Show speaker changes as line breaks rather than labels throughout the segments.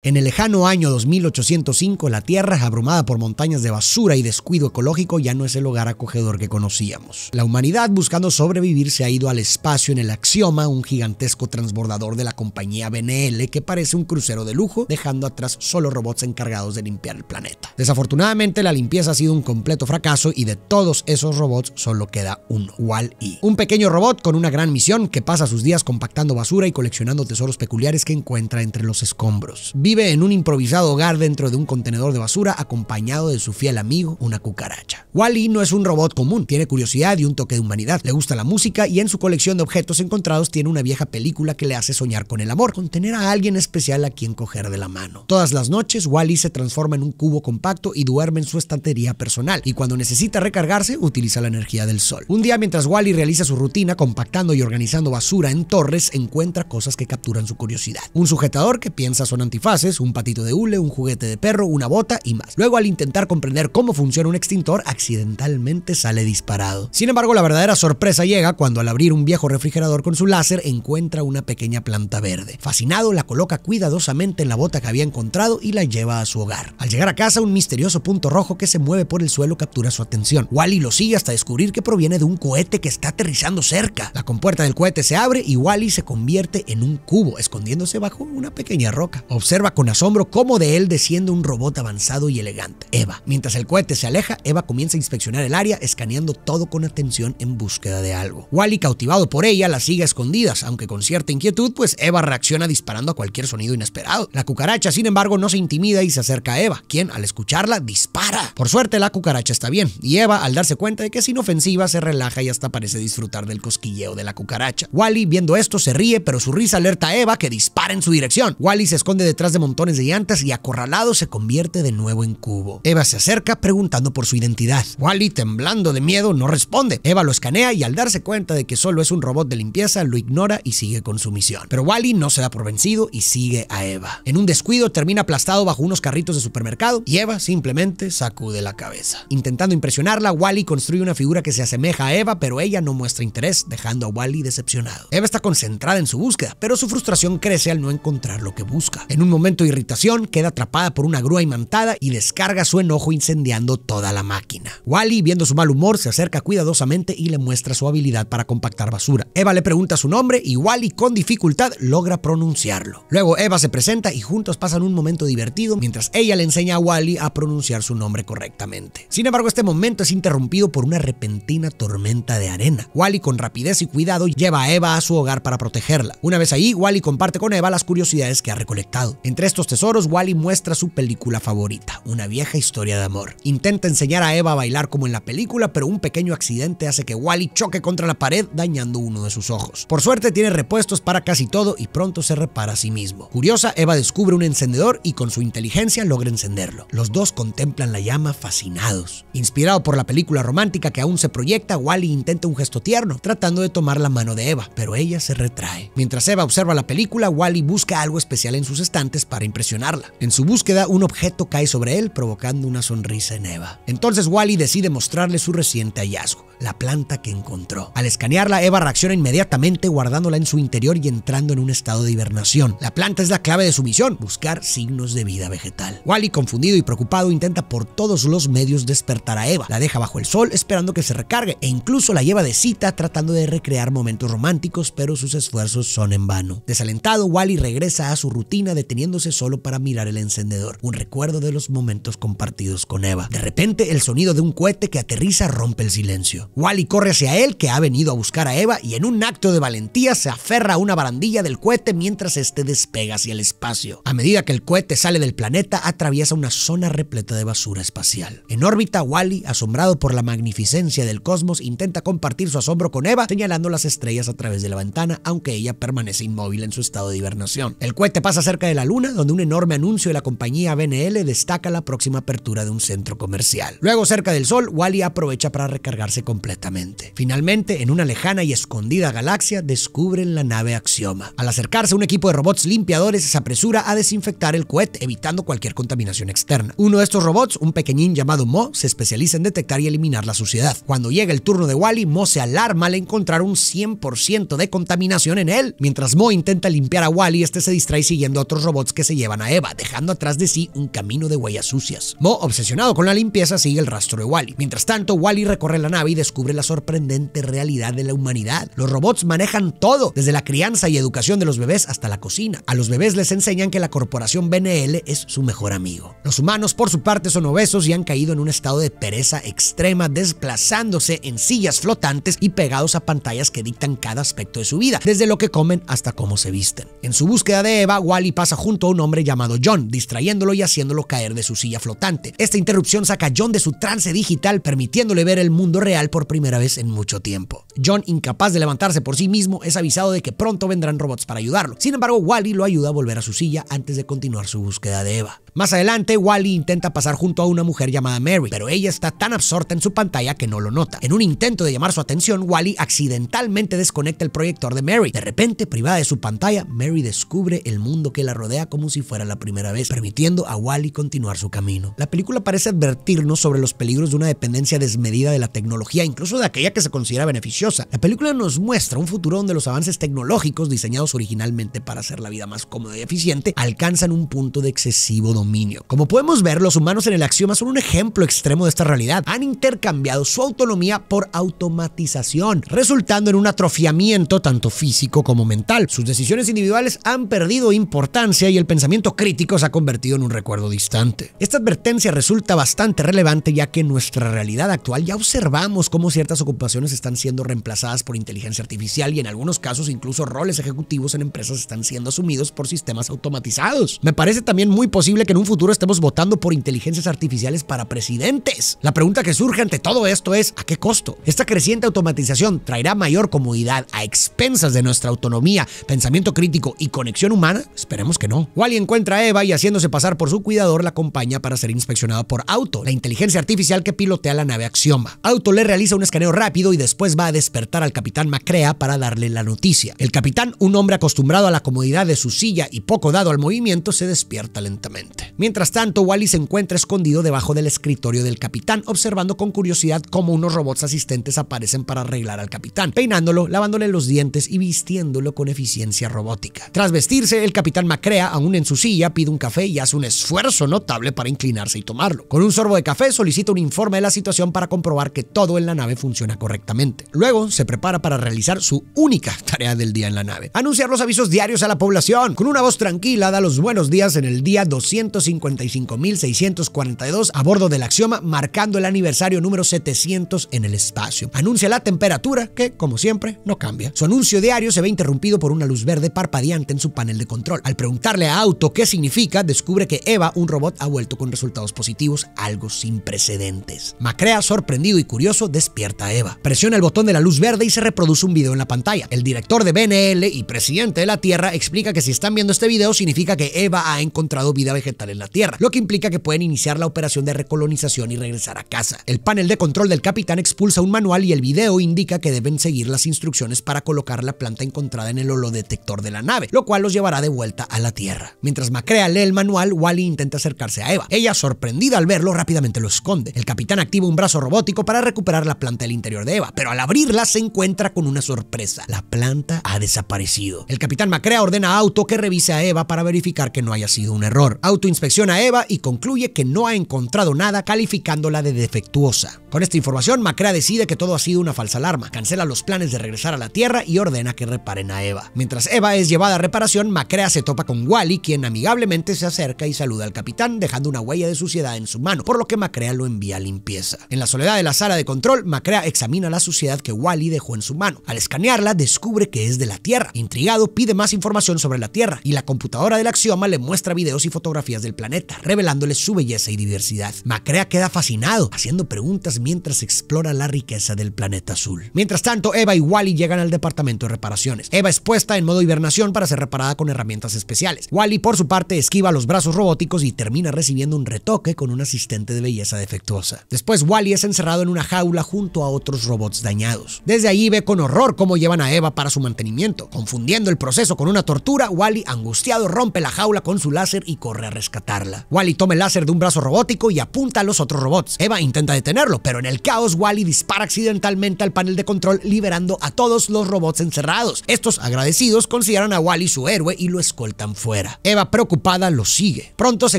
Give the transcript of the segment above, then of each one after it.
En el lejano año 2805, la Tierra, abrumada por montañas de basura y descuido ecológico, ya no es el hogar acogedor que conocíamos. La humanidad, buscando sobrevivir, se ha ido al espacio en el Axioma, un gigantesco transbordador de la compañía BNL que parece un crucero de lujo, dejando atrás solo robots encargados de limpiar el planeta. Desafortunadamente, la limpieza ha sido un completo fracaso y de todos esos robots solo queda un Wall-E. Un pequeño robot con una gran misión que pasa sus días compactando basura y coleccionando tesoros peculiares que encuentra entre los escombros. Vive en un improvisado hogar dentro de un contenedor de basura acompañado de su fiel amigo, una cucaracha. Wally no es un robot común, tiene curiosidad y un toque de humanidad. Le gusta la música y en su colección de objetos encontrados tiene una vieja película que le hace soñar con el amor, con tener a alguien especial a quien coger de la mano. Todas las noches, Wally se transforma en un cubo compacto y duerme en su estantería personal, y cuando necesita recargarse, utiliza la energía del sol. Un día, mientras Wally realiza su rutina compactando y organizando basura en torres, encuentra cosas que capturan su curiosidad. Un sujetador que piensa son antifaz es un patito de hule, un juguete de perro, una bota y más. Luego al intentar comprender cómo funciona un extintor, accidentalmente sale disparado. Sin embargo, la verdadera sorpresa llega cuando al abrir un viejo refrigerador con su láser encuentra una pequeña planta verde. Fascinado, la coloca cuidadosamente en la bota que había encontrado y la lleva a su hogar. Al llegar a casa, un misterioso punto rojo que se mueve por el suelo captura su atención. Wally lo sigue hasta descubrir que proviene de un cohete que está aterrizando cerca. La compuerta del cohete se abre y Wally se convierte en un cubo, escondiéndose bajo una pequeña roca. Observa con asombro como de él desciende un robot avanzado y elegante, Eva. Mientras el cohete se aleja, Eva comienza a inspeccionar el área, escaneando todo con atención en búsqueda de algo. Wally, cautivado por ella, la sigue a escondidas, aunque con cierta inquietud, pues Eva reacciona disparando a cualquier sonido inesperado. La cucaracha, sin embargo, no se intimida y se acerca a Eva, quien, al escucharla, dispara. Por suerte, la cucaracha está bien, y Eva, al darse cuenta de que es inofensiva, se relaja y hasta parece disfrutar del cosquilleo de la cucaracha. Wally, viendo esto, se ríe, pero su risa alerta a Eva que dispara en su dirección. Wally se esconde detrás de montones de llantas y acorralado se convierte de nuevo en cubo. Eva se acerca preguntando por su identidad. Wally, temblando de miedo, no responde. Eva lo escanea y al darse cuenta de que solo es un robot de limpieza, lo ignora y sigue con su misión. Pero Wally no se da por vencido y sigue a Eva. En un descuido termina aplastado bajo unos carritos de supermercado y Eva simplemente sacude la cabeza. Intentando impresionarla, Wally construye una figura que se asemeja a Eva, pero ella no muestra interés, dejando a Wally decepcionado. Eva está concentrada en su búsqueda, pero su frustración crece al no encontrar lo que busca. En un momento de irritación, queda atrapada por una grúa imantada y descarga su enojo incendiando toda la máquina. Wally, viendo su mal humor, se acerca cuidadosamente y le muestra su habilidad para compactar basura. Eva le pregunta su nombre y Wally con dificultad logra pronunciarlo. Luego Eva se presenta y juntos pasan un momento divertido mientras ella le enseña a Wally a pronunciar su nombre correctamente. Sin embargo, este momento es interrumpido por una repentina tormenta de arena. Wally con rapidez y cuidado lleva a Eva a su hogar para protegerla. Una vez ahí, Wally comparte con Eva las curiosidades que ha recolectado. Entre estos tesoros, Wally muestra su película favorita, una vieja historia de amor. Intenta enseñar a Eva a bailar como en la película, pero un pequeño accidente hace que Wally choque contra la pared, dañando uno de sus ojos. Por suerte tiene repuestos para casi todo y pronto se repara a sí mismo. Curiosa, Eva descubre un encendedor y con su inteligencia logra encenderlo. Los dos contemplan la llama fascinados. Inspirado por la película romántica que aún se proyecta, Wally intenta un gesto tierno, tratando de tomar la mano de Eva, pero ella se retrae. Mientras Eva observa la película, Wally busca algo especial en sus estantes para impresionarla. En su búsqueda, un objeto cae sobre él provocando una sonrisa en Eva. Entonces Wally decide mostrarle su reciente hallazgo la planta que encontró. Al escanearla, Eva reacciona inmediatamente guardándola en su interior y entrando en un estado de hibernación. La planta es la clave de su misión, buscar signos de vida vegetal. Wally, confundido y preocupado, intenta por todos los medios despertar a Eva. La deja bajo el sol esperando que se recargue e incluso la lleva de cita tratando de recrear momentos románticos, pero sus esfuerzos son en vano. Desalentado, Wally regresa a su rutina deteniéndose solo para mirar el encendedor, un recuerdo de los momentos compartidos con Eva. De repente, el sonido de un cohete que aterriza rompe el silencio. Wally corre hacia él, que ha venido a buscar a Eva, y en un acto de valentía se aferra a una barandilla del cohete mientras este despega hacia el espacio. A medida que el cohete sale del planeta, atraviesa una zona repleta de basura espacial. En órbita, Wally, asombrado por la magnificencia del cosmos, intenta compartir su asombro con Eva, señalando las estrellas a través de la ventana, aunque ella permanece inmóvil en su estado de hibernación. El cohete pasa cerca de la Luna, donde un enorme anuncio de la compañía BNL destaca la próxima apertura de un centro comercial. Luego, cerca del Sol, Wally aprovecha para recargarse con completamente. Finalmente, en una lejana y escondida galaxia, descubren la nave Axioma. Al acercarse, un equipo de robots limpiadores se apresura a desinfectar el cohete, evitando cualquier contaminación externa. Uno de estos robots, un pequeñín llamado Mo, se especializa en detectar y eliminar la suciedad. Cuando llega el turno de Wally, Mo se alarma al encontrar un 100% de contaminación en él. Mientras Mo intenta limpiar a Wally, este se distrae siguiendo a otros robots que se llevan a Eva, dejando atrás de sí un camino de huellas sucias. Mo, obsesionado con la limpieza, sigue el rastro de Wally. Mientras tanto, Wally recorre la nave y descubre la sorprendente realidad de la humanidad. Los robots manejan todo, desde la crianza y educación de los bebés hasta la cocina. A los bebés les enseñan que la corporación BNL es su mejor amigo. Los humanos, por su parte, son obesos y han caído en un estado de pereza extrema, desplazándose en sillas flotantes y pegados a pantallas que dictan cada aspecto de su vida, desde lo que comen hasta cómo se visten. En su búsqueda de Eva, Wally pasa junto a un hombre llamado John, distrayéndolo y haciéndolo caer de su silla flotante. Esta interrupción saca a John de su trance digital, permitiéndole ver el mundo real por por primera vez en mucho tiempo. John, incapaz de levantarse por sí mismo, es avisado de que pronto vendrán robots para ayudarlo. Sin embargo, Wally lo ayuda a volver a su silla antes de continuar su búsqueda de Eva. Más adelante, Wally intenta pasar junto a una mujer llamada Mary, pero ella está tan absorta en su pantalla que no lo nota. En un intento de llamar su atención, Wally accidentalmente desconecta el proyector de Mary. De repente, privada de su pantalla, Mary descubre el mundo que la rodea como si fuera la primera vez, permitiendo a Wally continuar su camino. La película parece advertirnos sobre los peligros de una dependencia desmedida de la tecnología, incluso de aquella que se considera beneficiosa. La película nos muestra un futuro donde los avances tecnológicos diseñados originalmente para hacer la vida más cómoda y eficiente alcanzan un punto de excesivo dominio como podemos ver, los humanos en el axioma son un ejemplo extremo de esta realidad. Han intercambiado su autonomía por automatización, resultando en un atrofiamiento tanto físico como mental. Sus decisiones individuales han perdido importancia y el pensamiento crítico se ha convertido en un recuerdo distante. Esta advertencia resulta bastante relevante ya que en nuestra realidad actual ya observamos cómo ciertas ocupaciones están siendo reemplazadas por inteligencia artificial y en algunos casos incluso roles ejecutivos en empresas están siendo asumidos por sistemas automatizados. Me parece también muy posible que en un futuro estemos votando por inteligencias artificiales para presidentes. La pregunta que surge ante todo esto es, ¿a qué costo? Esta creciente automatización traerá mayor comodidad a expensas de nuestra autonomía, pensamiento crítico y conexión humana? Esperemos que no. Wally encuentra a Eva y haciéndose pasar por su cuidador la acompaña para ser inspeccionada por Auto, la inteligencia artificial que pilotea la nave Axioma. Auto le realiza un escaneo rápido y después va a despertar al capitán Macrea para darle la noticia. El capitán, un hombre acostumbrado a la comodidad de su silla y poco dado al movimiento, se despierta lentamente. Mientras tanto, Wally se encuentra escondido debajo del escritorio del capitán, observando con curiosidad cómo unos robots asistentes aparecen para arreglar al capitán, peinándolo, lavándole los dientes y vistiéndolo con eficiencia robótica. Tras vestirse, el capitán Macrea, aún en su silla, pide un café y hace un esfuerzo notable para inclinarse y tomarlo. Con un sorbo de café solicita un informe de la situación para comprobar que todo en la nave funciona correctamente. Luego se prepara para realizar su única tarea del día en la nave, anunciar los avisos diarios a la población. Con una voz tranquila da los buenos días en el día 200 155.642 a bordo del Axioma, marcando el aniversario número 700 en el espacio. Anuncia la temperatura, que, como siempre, no cambia. Su anuncio diario se ve interrumpido por una luz verde parpadeante en su panel de control. Al preguntarle a Auto qué significa, descubre que Eva, un robot, ha vuelto con resultados positivos, algo sin precedentes. Macrea, sorprendido y curioso, despierta a Eva. Presiona el botón de la luz verde y se reproduce un video en la pantalla. El director de BNL y presidente de la Tierra explica que si están viendo este video significa que Eva ha encontrado vida vegetal en la Tierra, lo que implica que pueden iniciar la operación de recolonización y regresar a casa. El panel de control del capitán expulsa un manual y el video indica que deben seguir las instrucciones para colocar la planta encontrada en el holodetector de la nave, lo cual los llevará de vuelta a la Tierra. Mientras Macrea lee el manual, Wally intenta acercarse a Eva. Ella, sorprendida al verlo, rápidamente lo esconde. El capitán activa un brazo robótico para recuperar la planta del interior de Eva, pero al abrirla se encuentra con una sorpresa. La planta ha desaparecido. El capitán Macrea ordena a Auto que revise a Eva para verificar que no haya sido un error. Auto inspecciona a Eva y concluye que no ha encontrado nada calificándola de defectuosa. Con esta información, Macrea decide que todo ha sido una falsa alarma, cancela los planes de regresar a la Tierra y ordena que reparen a Eva. Mientras Eva es llevada a reparación, Macrea se topa con Wally, quien amigablemente se acerca y saluda al capitán, dejando una huella de suciedad en su mano, por lo que Macrea lo envía a limpieza. En la soledad de la sala de control, Macrea examina la suciedad que Wally dejó en su mano. Al escanearla, descubre que es de la Tierra. Intrigado, pide más información sobre la Tierra, y la computadora del axioma le muestra videos y fotografías del planeta, revelándole su belleza y diversidad. Macrea queda fascinado, haciendo preguntas mientras explora la riqueza del planeta azul. Mientras tanto, Eva y Wally llegan al departamento de reparaciones. Eva es puesta en modo hibernación para ser reparada con herramientas especiales. Wally, por su parte, esquiva los brazos robóticos y termina recibiendo un retoque con un asistente de belleza defectuosa. Después, Wally es encerrado en una jaula junto a otros robots dañados. Desde ahí ve con horror cómo llevan a Eva para su mantenimiento. Confundiendo el proceso con una tortura, Wally, angustiado, rompe la jaula con su láser y corre a rescatarla. Wally toma el láser de un brazo robótico y apunta a los otros robots. Eva intenta detenerlo, pero en el caos Wally dispara accidentalmente al panel de control liberando a todos los robots encerrados. Estos agradecidos consideran a Wally su héroe y lo escoltan fuera. Eva preocupada lo sigue. Pronto se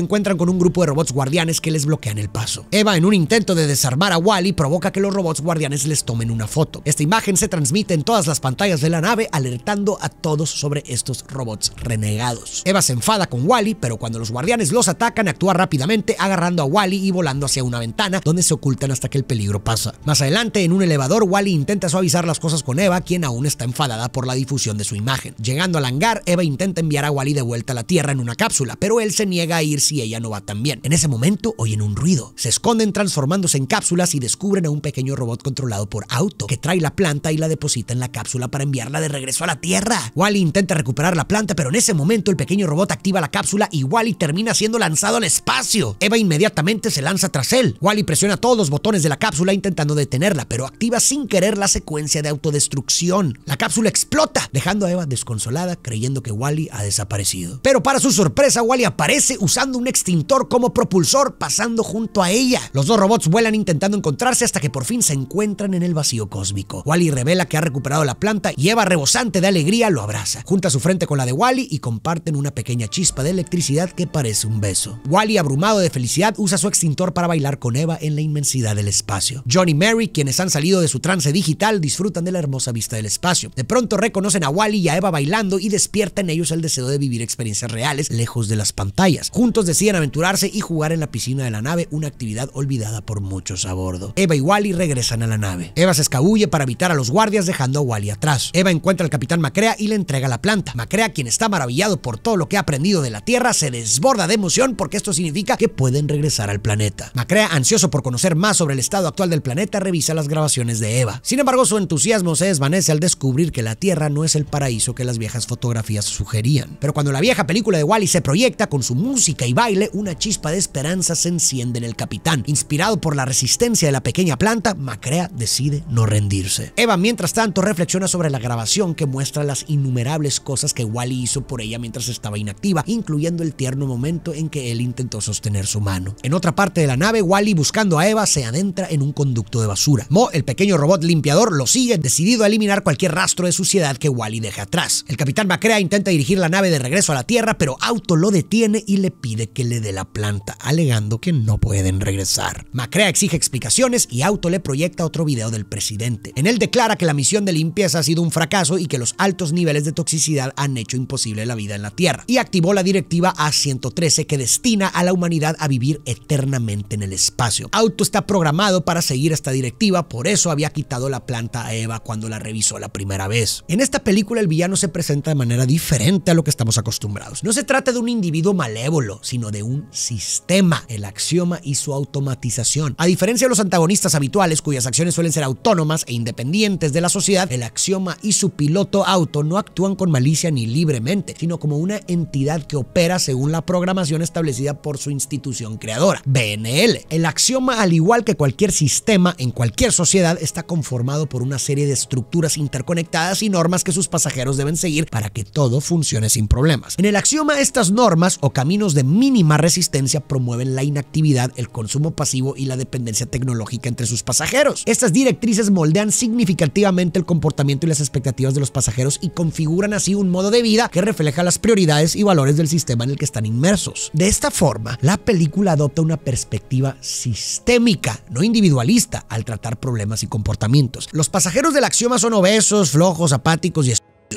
encuentran con un grupo de robots guardianes que les bloquean el paso. Eva en un intento de desarmar a Wally provoca que los robots guardianes les tomen una foto. Esta imagen se transmite en todas las pantallas de la nave alertando a todos sobre estos robots renegados. Eva se enfada con Wally, pero cuando los guardianes los atacan actúa rápidamente agarrando a Wally y volando hacia una ventana donde se ocultan hasta que el peligro pasa. Más adelante, en un elevador, Wally intenta suavizar las cosas con Eva, quien aún está enfadada por la difusión de su imagen. Llegando al hangar, Eva intenta enviar a Wally de vuelta a la Tierra en una cápsula, pero él se niega a ir si ella no va también. En ese momento, oyen un ruido. Se esconden transformándose en cápsulas y descubren a un pequeño robot controlado por Auto, que trae la planta y la deposita en la cápsula para enviarla de regreso a la Tierra. Wally intenta recuperar la planta, pero en ese momento el pequeño robot activa la cápsula y Wally termina siendo lanzado al espacio. Eva inmediatamente se lanza tras él. Wally presiona todos los botones de la cápsula intentando detenerla, pero activa sin querer la secuencia de autodestrucción. La cápsula explota, dejando a Eva desconsolada, creyendo que Wally ha desaparecido. Pero para su sorpresa, Wally aparece usando un extintor como propulsor, pasando junto a ella. Los dos robots vuelan intentando encontrarse hasta que por fin se encuentran en el vacío cósmico. Wally revela que ha recuperado la planta y Eva, rebosante de alegría, lo abraza. Junta su frente con la de Wally y comparten una pequeña chispa de electricidad que parece un beso. Wally, abrumado de felicidad, usa su extintor para bailar con Eva en la inmensidad del espacio espacio. John y Mary, quienes han salido de su trance digital, disfrutan de la hermosa vista del espacio. De pronto reconocen a Wally y a Eva bailando y despiertan en ellos el deseo de vivir experiencias reales lejos de las pantallas. Juntos deciden aventurarse y jugar en la piscina de la nave, una actividad olvidada por muchos a bordo. Eva y Wally regresan a la nave. Eva se escabulle para evitar a los guardias dejando a Wally atrás. Eva encuentra al capitán Macrea y le entrega la planta. Macrea, quien está maravillado por todo lo que ha aprendido de la Tierra, se desborda de emoción porque esto significa que pueden regresar al planeta. Macrea, ansioso por conocer más sobre el estado actual del planeta revisa las grabaciones de Eva. Sin embargo, su entusiasmo se desvanece al descubrir que la Tierra no es el paraíso que las viejas fotografías sugerían. Pero cuando la vieja película de Wally se proyecta con su música y baile, una chispa de esperanza se enciende en el capitán. Inspirado por la resistencia de la pequeña planta, Macrea decide no rendirse. Eva, mientras tanto, reflexiona sobre la grabación que muestra las innumerables cosas que Wally hizo por ella mientras estaba inactiva, incluyendo el tierno momento en que él intentó sostener su mano. En otra parte de la nave, Wally, buscando a Eva, se adentra en un conducto de basura. Mo, el pequeño robot limpiador, lo sigue, decidido a eliminar cualquier rastro de suciedad que Wally deja atrás. El capitán Macrea intenta dirigir la nave de regreso a la Tierra, pero Auto lo detiene y le pide que le dé la planta, alegando que no pueden regresar. Macrea exige explicaciones y Auto le proyecta otro video del presidente. En él declara que la misión de limpieza ha sido un fracaso y que los altos niveles de toxicidad han hecho imposible la vida en la Tierra, y activó la directiva A113 que destina a la humanidad a vivir eternamente en el espacio. Auto está programado para seguir esta directiva, por eso había quitado la planta a Eva cuando la revisó la primera vez. En esta película el villano se presenta de manera diferente a lo que estamos acostumbrados. No se trata de un individuo malévolo, sino de un sistema, el axioma y su automatización. A diferencia de los antagonistas habituales, cuyas acciones suelen ser autónomas e independientes de la sociedad, el axioma y su piloto auto no actúan con malicia ni libremente, sino como una entidad que opera según la programación establecida por su institución creadora, BNL. El axioma, al igual que cualquier cualquier sistema, en cualquier sociedad, está conformado por una serie de estructuras interconectadas y normas que sus pasajeros deben seguir para que todo funcione sin problemas. En el axioma, estas normas o caminos de mínima resistencia promueven la inactividad, el consumo pasivo y la dependencia tecnológica entre sus pasajeros. Estas directrices moldean significativamente el comportamiento y las expectativas de los pasajeros y configuran así un modo de vida que refleja las prioridades y valores del sistema en el que están inmersos. De esta forma, la película adopta una perspectiva sistémica, no individualista al tratar problemas y comportamientos. Los pasajeros del axioma son obesos, flojos, apáticos y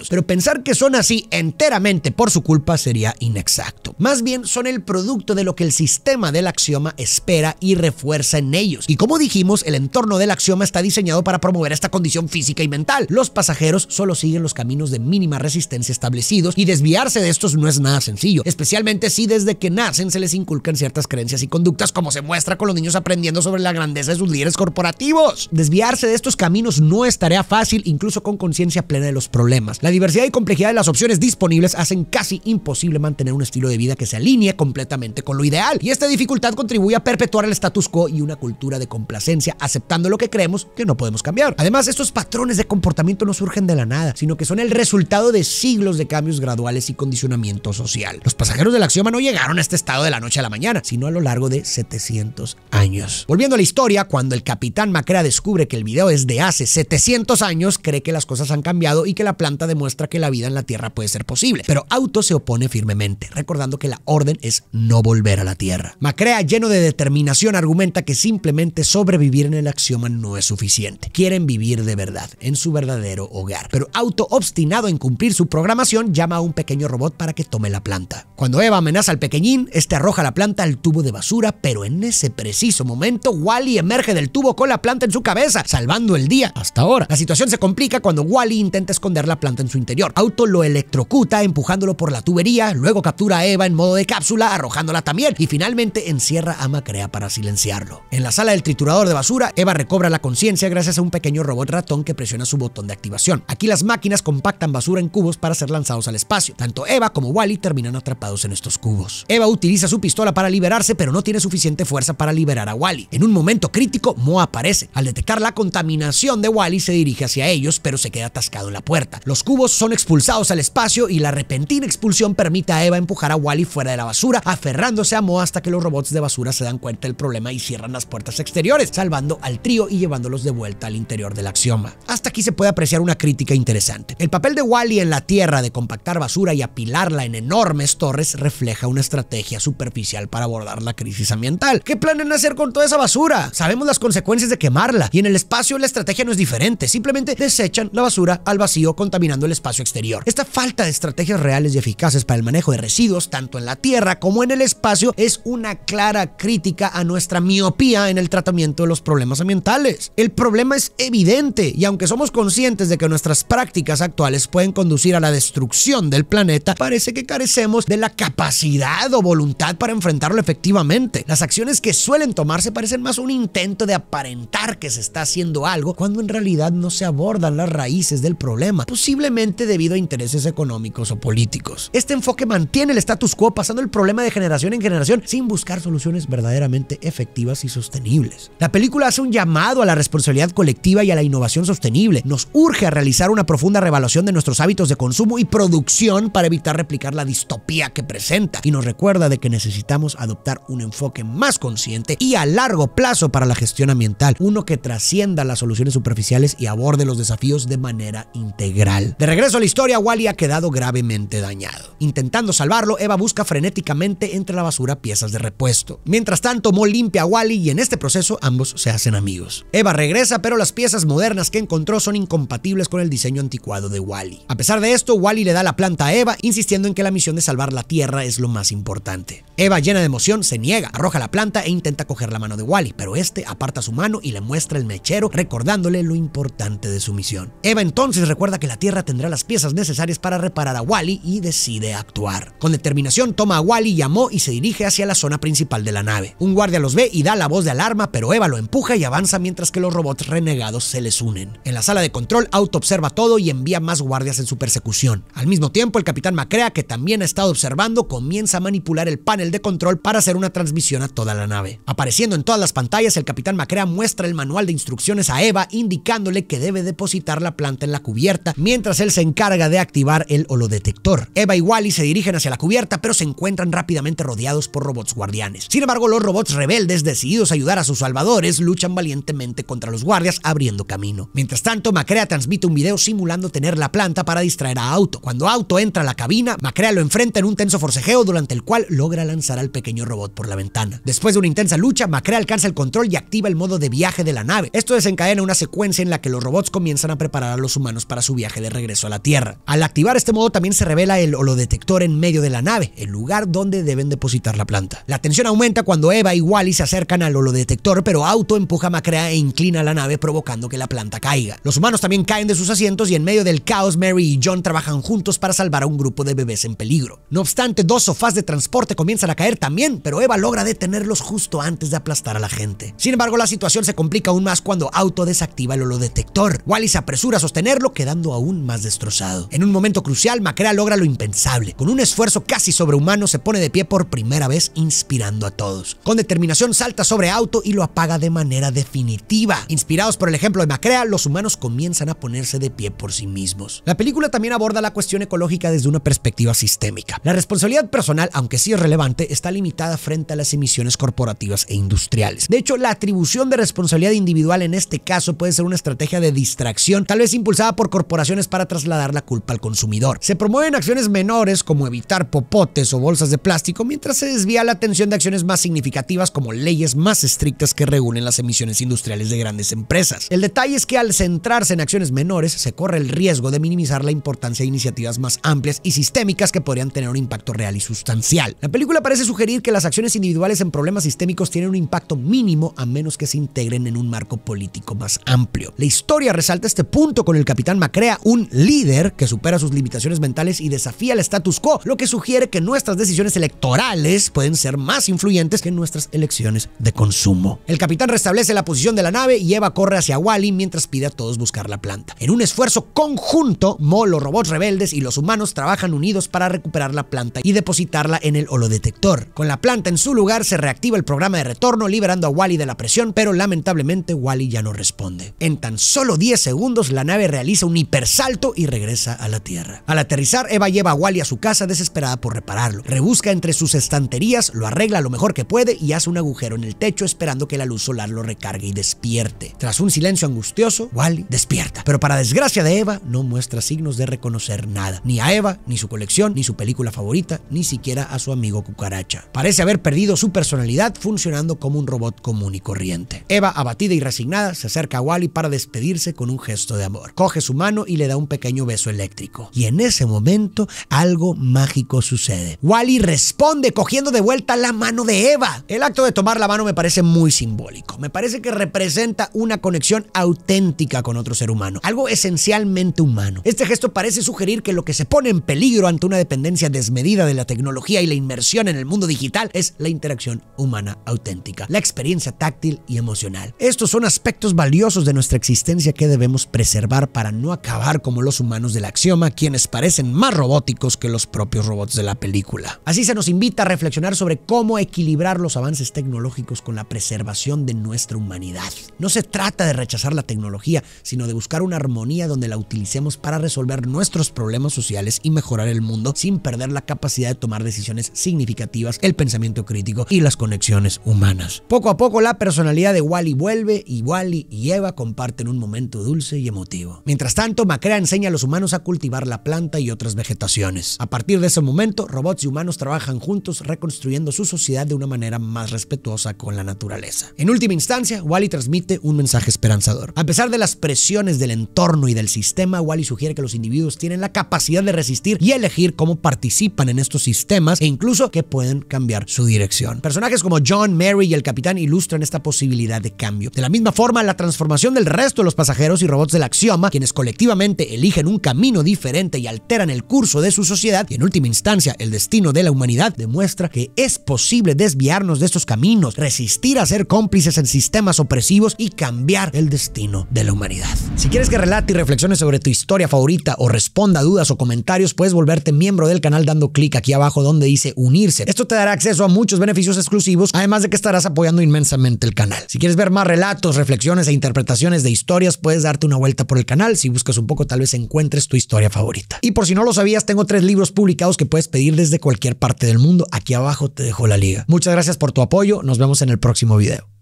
pero pensar que son así enteramente por su culpa sería inexacto. Más bien son el producto de lo que el sistema del axioma espera y refuerza en ellos. Y como dijimos, el entorno del axioma está diseñado para promover esta condición física y mental. Los pasajeros solo siguen los caminos de mínima resistencia establecidos y desviarse de estos no es nada sencillo, especialmente si desde que nacen se les inculcan ciertas creencias y conductas como se muestra con los niños aprendiendo sobre la grandeza de sus líderes corporativos. Desviarse de estos caminos no es tarea fácil, incluso con conciencia plena de los problemas. La diversidad y complejidad de las opciones disponibles hacen casi imposible mantener un estilo de vida que se alinee completamente con lo ideal. Y esta dificultad contribuye a perpetuar el status quo y una cultura de complacencia, aceptando lo que creemos que no podemos cambiar. Además, estos patrones de comportamiento no surgen de la nada, sino que son el resultado de siglos de cambios graduales y condicionamiento social. Los pasajeros del axioma no llegaron a este estado de la noche a la mañana, sino a lo largo de 700 años. Volviendo a la historia, cuando el capitán Macrea descubre que el video es de hace 700 años, cree que las cosas han cambiado y que la planta de demuestra que la vida en la Tierra puede ser posible, pero Auto se opone firmemente, recordando que la orden es no volver a la Tierra. Macrea, lleno de determinación, argumenta que simplemente sobrevivir en el axioma no es suficiente. Quieren vivir de verdad, en su verdadero hogar. Pero Auto, obstinado en cumplir su programación, llama a un pequeño robot para que tome la planta. Cuando Eva amenaza al pequeñín, este arroja la planta al tubo de basura, pero en ese preciso momento, Wally emerge del tubo con la planta en su cabeza, salvando el día hasta ahora. La situación se complica cuando Wally intenta esconder la planta en su interior. Auto lo electrocuta empujándolo por la tubería, luego captura a Eva en modo de cápsula, arrojándola también y finalmente encierra a Macrea para silenciarlo. En la sala del triturador de basura, Eva recobra la conciencia gracias a un pequeño robot ratón que presiona su botón de activación. Aquí las máquinas compactan basura en cubos para ser lanzados al espacio. Tanto Eva como Wally terminan atrapados en estos cubos. Eva utiliza su pistola para liberarse, pero no tiene suficiente fuerza para liberar a Wally. En un momento crítico, Mo aparece. Al detectar la contaminación de Wally, se dirige hacia ellos, pero se queda atascado en la puerta. Los cubos cubos son expulsados al espacio y la repentina expulsión permite a Eva empujar a Wally fuera de la basura, aferrándose a Mo hasta que los robots de basura se dan cuenta del problema y cierran las puertas exteriores, salvando al trío y llevándolos de vuelta al interior del axioma. Hasta aquí se puede apreciar una crítica interesante. El papel de Wally en la Tierra de compactar basura y apilarla en enormes torres refleja una estrategia superficial para abordar la crisis ambiental. ¿Qué planean hacer con toda esa basura? Sabemos las consecuencias de quemarla y en el espacio la estrategia no es diferente, simplemente desechan la basura al vacío contaminando el espacio exterior. Esta falta de estrategias reales y eficaces para el manejo de residuos, tanto en la tierra como en el espacio, es una clara crítica a nuestra miopía en el tratamiento de los problemas ambientales. El problema es evidente y aunque somos conscientes de que nuestras prácticas actuales pueden conducir a la destrucción del planeta, parece que carecemos de la capacidad o voluntad para enfrentarlo efectivamente. Las acciones que suelen tomarse parecen más un intento de aparentar que se está haciendo algo cuando en realidad no se abordan las raíces del problema. Posible simplemente debido a intereses económicos o políticos. Este enfoque mantiene el status quo pasando el problema de generación en generación sin buscar soluciones verdaderamente efectivas y sostenibles. La película hace un llamado a la responsabilidad colectiva y a la innovación sostenible. Nos urge a realizar una profunda revaluación de nuestros hábitos de consumo y producción para evitar replicar la distopía que presenta y nos recuerda de que necesitamos adoptar un enfoque más consciente y a largo plazo para la gestión ambiental, uno que trascienda las soluciones superficiales y aborde los desafíos de manera integral. De regreso a la historia, Wally ha quedado gravemente dañado. Intentando salvarlo, Eva busca frenéticamente entre la basura piezas de repuesto. Mientras tanto, Mo limpia a Wally y en este proceso ambos se hacen amigos. Eva regresa, pero las piezas modernas que encontró son incompatibles con el diseño anticuado de Wally. A pesar de esto, Wally le da la planta a Eva, insistiendo en que la misión de salvar la Tierra es lo más importante. Eva, llena de emoción, se niega, arroja la planta e intenta coger la mano de Wally, pero este aparta su mano y le muestra el mechero, recordándole lo importante de su misión. Eva entonces recuerda que la Tierra tendrá las piezas necesarias para reparar a Wally y decide actuar. Con determinación toma a Wally, llamó y se dirige hacia la zona principal de la nave. Un guardia los ve y da la voz de alarma, pero Eva lo empuja y avanza mientras que los robots renegados se les unen. En la sala de control, Auto observa todo y envía más guardias en su persecución. Al mismo tiempo, el capitán Macrea, que también ha estado observando, comienza a manipular el panel de control para hacer una transmisión a toda la nave. Apareciendo en todas las pantallas, el capitán Macrea muestra el manual de instrucciones a Eva, indicándole que debe depositar la planta en la cubierta, mientras él se encarga de activar el holodetector. Eva y Wally se dirigen hacia la cubierta, pero se encuentran rápidamente rodeados por robots guardianes. Sin embargo, los robots rebeldes, decididos a ayudar a sus salvadores, luchan valientemente contra los guardias, abriendo camino. Mientras tanto, Macrea transmite un video simulando tener la planta para distraer a Auto. Cuando Auto entra a la cabina, Macrea lo enfrenta en un tenso forcejeo durante el cual logra lanzar al pequeño robot por la ventana. Después de una intensa lucha, Macrea alcanza el control y activa el modo de viaje de la nave. Esto desencadena una secuencia en la que los robots comienzan a preparar a los humanos para su viaje de regreso regreso a la Tierra. Al activar este modo también se revela el holodetector en medio de la nave, el lugar donde deben depositar la planta. La tensión aumenta cuando Eva y Wally se acercan al holodetector, pero Auto empuja a Macrea e inclina la nave provocando que la planta caiga. Los humanos también caen de sus asientos y en medio del caos Mary y John trabajan juntos para salvar a un grupo de bebés en peligro. No obstante, dos sofás de transporte comienzan a caer también, pero Eva logra detenerlos justo antes de aplastar a la gente. Sin embargo, la situación se complica aún más cuando Auto desactiva el holodetector. Wally se apresura a sostenerlo, quedando aún más destrozado. En un momento crucial, Macrea logra lo impensable. Con un esfuerzo casi sobrehumano, se pone de pie por primera vez, inspirando a todos. Con determinación, salta sobre auto y lo apaga de manera definitiva. Inspirados por el ejemplo de Macrea, los humanos comienzan a ponerse de pie por sí mismos. La película también aborda la cuestión ecológica desde una perspectiva sistémica. La responsabilidad personal, aunque sí es relevante, está limitada frente a las emisiones corporativas e industriales. De hecho, la atribución de responsabilidad individual en este caso puede ser una estrategia de distracción, tal vez impulsada por corporaciones para trasladar la culpa al consumidor. Se promueven acciones menores como evitar popotes o bolsas de plástico, mientras se desvía la atención de acciones más significativas como leyes más estrictas que reúnen las emisiones industriales de grandes empresas. El detalle es que al centrarse en acciones menores, se corre el riesgo de minimizar la importancia de iniciativas más amplias y sistémicas que podrían tener un impacto real y sustancial. La película parece sugerir que las acciones individuales en problemas sistémicos tienen un impacto mínimo a menos que se integren en un marco político más amplio. La historia resalta este punto con el capitán Macrea, un líder que supera sus limitaciones mentales y desafía el status quo, lo que sugiere que nuestras decisiones electorales pueden ser más influyentes que nuestras elecciones de consumo. El capitán restablece la posición de la nave y Eva corre hacia Wally mientras pide a todos buscar la planta. En un esfuerzo conjunto, Molo, los robots rebeldes y los humanos trabajan unidos para recuperar la planta y depositarla en el holodetector. Con la planta en su lugar se reactiva el programa de retorno liberando a Wally de la presión, pero lamentablemente Wally ya no responde. En tan solo 10 segundos la nave realiza un hipersalto y regresa a la Tierra. Al aterrizar, Eva lleva a Wally a su casa desesperada por repararlo. Rebusca entre sus estanterías, lo arregla lo mejor que puede y hace un agujero en el techo esperando que la luz solar lo recargue y despierte. Tras un silencio angustioso, Wally despierta. Pero para desgracia de Eva, no muestra signos de reconocer nada. Ni a Eva, ni su colección, ni su película favorita, ni siquiera a su amigo cucaracha. Parece haber perdido su personalidad funcionando como un robot común y corriente. Eva, abatida y resignada, se acerca a Wally para despedirse con un gesto de amor. Coge su mano y le da un un pequeño beso eléctrico. Y en ese momento algo mágico sucede. Wally responde cogiendo de vuelta la mano de Eva. El acto de tomar la mano me parece muy simbólico. Me parece que representa una conexión auténtica con otro ser humano, algo esencialmente humano. Este gesto parece sugerir que lo que se pone en peligro ante una dependencia desmedida de la tecnología y la inmersión en el mundo digital es la interacción humana auténtica, la experiencia táctil y emocional. Estos son aspectos valiosos de nuestra existencia que debemos preservar para no acabar con los humanos del axioma, quienes parecen más robóticos que los propios robots de la película. Así se nos invita a reflexionar sobre cómo equilibrar los avances tecnológicos con la preservación de nuestra humanidad. No se trata de rechazar la tecnología, sino de buscar una armonía donde la utilicemos para resolver nuestros problemas sociales y mejorar el mundo sin perder la capacidad de tomar decisiones significativas, el pensamiento crítico y las conexiones humanas. Poco a poco la personalidad de Wally vuelve y Wally y Eva comparten un momento dulce y emotivo. Mientras tanto, Macrean enseña a los humanos a cultivar la planta y otras vegetaciones. A partir de ese momento, robots y humanos trabajan juntos reconstruyendo su sociedad de una manera más respetuosa con la naturaleza. En última instancia, Wally transmite un mensaje esperanzador. A pesar de las presiones del entorno y del sistema, Wally sugiere que los individuos tienen la capacidad de resistir y elegir cómo participan en estos sistemas e incluso que pueden cambiar su dirección. Personajes como John, Mary y el capitán ilustran esta posibilidad de cambio. De la misma forma, la transformación del resto de los pasajeros y robots del axioma, quienes colectivamente eligen un camino diferente y alteran el curso de su sociedad y en última instancia el destino de la humanidad, demuestra que es posible desviarnos de estos caminos, resistir a ser cómplices en sistemas opresivos y cambiar el destino de la humanidad. Si quieres que relate y reflexiones sobre tu historia favorita o responda a dudas o comentarios, puedes volverte miembro del canal dando clic aquí abajo donde dice unirse. Esto te dará acceso a muchos beneficios exclusivos, además de que estarás apoyando inmensamente el canal. Si quieres ver más relatos, reflexiones e interpretaciones de historias, puedes darte una vuelta por el canal. Si buscas un poco tal encuentres tu historia favorita. Y por si no lo sabías, tengo tres libros publicados que puedes pedir desde cualquier parte del mundo. Aquí abajo te dejo la liga. Muchas gracias por tu apoyo. Nos vemos en el próximo video.